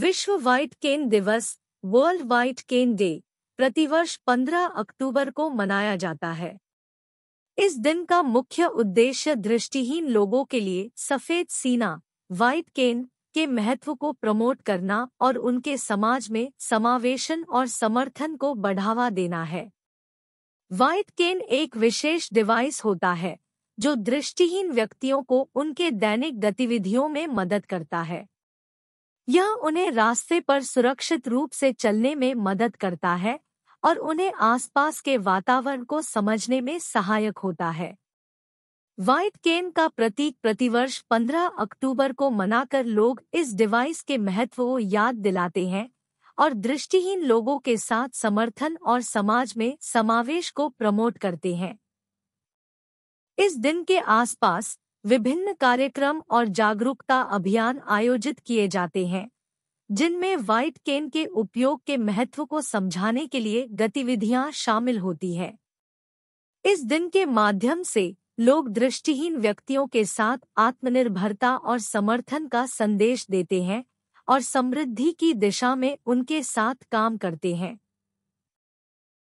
विश्व व्हाइट केन दिवस world white केन day प्रतिवर्ष 15 अक्टूबर को मनाया जाता है इस दिन का मुख्य उद्देश्य दृष्टिहीन लोगों के लिए सफेद सीना व्हाइट केन के महत्व को प्रमोट करना और उनके समाज में समावेशन और समर्थन को बढ़ावा देना है व्हाइट केन एक विशेष डिवाइस होता है जो दृष्टिहीन व्यक्तियों को उनके दैनिक गतिविधियों में मदद करता है यह उन्हें रास्ते पर सुरक्षित रूप से चलने में मदद करता है और उन्हें आसपास के वातावरण को समझने में सहायक होता है व्हाइट केन का प्रतीक प्रतिवर्ष 15 अक्टूबर को मनाकर लोग इस डिवाइस के महत्व को याद दिलाते हैं और दृष्टिहीन लोगों के साथ समर्थन और समाज में समावेश को प्रमोट करते हैं इस दिन के आसपास विभिन्न कार्यक्रम और जागरूकता अभियान आयोजित किए जाते हैं जिनमें व्हाइट केन के उपयोग के महत्व को समझाने के लिए गतिविधियां शामिल होती हैं इस दिन के माध्यम से लोग दृष्टिहीन व्यक्तियों के साथ आत्मनिर्भरता और समर्थन का संदेश देते हैं और समृद्धि की दिशा में उनके साथ काम करते हैं